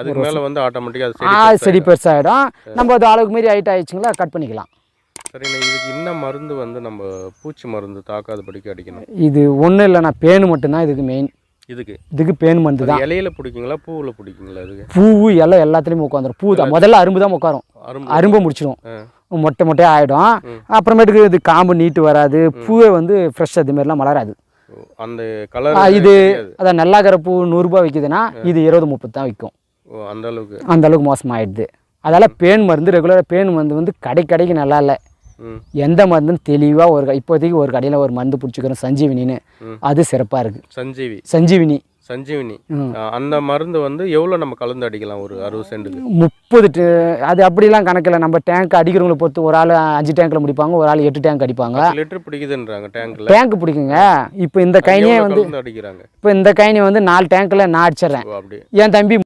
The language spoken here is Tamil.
அதுக்கு மேலே வந்து ஆட்டோமேட்டிக்காக அது செடி பெருசாகிடும் நம்ம அது அளவுக்கு மீறி ஹைட் ஆகிடுச்சிங்களா கட் பண்ணிக்கலாம் சரிண்ணா இதுக்கு என்ன மருந்து வந்து நம்ம பூச்சி மருந்து தாக்காத படிக்க அடிக்கணும் இது ஒன்றும் இல்லைண்ணா பேனு மட்டும்தான் இதுக்கு மெயின் இதுக்கு இதுக்கு பேன் மருந்து தான் இலையில பிடிக்குங்களா பூவில் பிடிக்குங்களா இதுக்கு பூவு எல்லாம் எல்லாத்துலேயுமே உட்காந்துரும் பூ தான் முதல்ல அரும்பு தான் உட்காரும் அரும்பு முடிச்சிடும் மொட்டை மொட்டையாக ஆகிடும் அப்புறமேட்டுக்கு இது காம்பு நீட்டு வராது பூவே வந்து ஃப்ரெஷ் அது மாதிரிலாம் மலராது அந்த கலர் இது அதான் நல்லாக்கிற பூ நூறுரூபா விற்குதுன்னா இது இருபது முப்பது தான் விற்கும் அந்த அளவுக்கு அந்த அளவுக்கு மோசமாகிடுது அதனால் பேன் மருந்து ரெகுலராக பேன் மருந்து வந்து கடை கடைக்கு நல்லா இல்லை எந்த மருந்துன்னு தெளிவாக ஒரு இப்போதைக்கு ஒரு கடையில் ஒரு மருந்து பிடிச்சிக்கிறோம் சஞ்சீவினின்னு அது சிறப்பாக இருக்குது சஞ்சீவி சஞ்சீவினி சஞ்சீவினி அந்த மருந்து வந்து எவ்வளோ நம்ம கலந்து அடிக்கலாம் ஒரு அறுபது சென்ட்டுக்கு முப்பது அது அப்படிலாம் கணக்கில் நம்ம டேங்க் அடிக்கிறவங்களை பொறுத்து ஒரு ஆள் அஞ்சு டேங்க்கில் முடிப்பாங்க ஒரு ஆள் எட்டு டேங்க் அடிப்பாங்க லிட்டர் பிடிக்குதுன்றாங்க டேங்க் பிடிக்குங்க இப்போ இந்த கைனியை வந்து அடிக்கிறாங்க இப்போ இந்த கைனியை வந்து நாலு டேங்க்கில் நான் அடிச்சிடறேன் என் தம்பி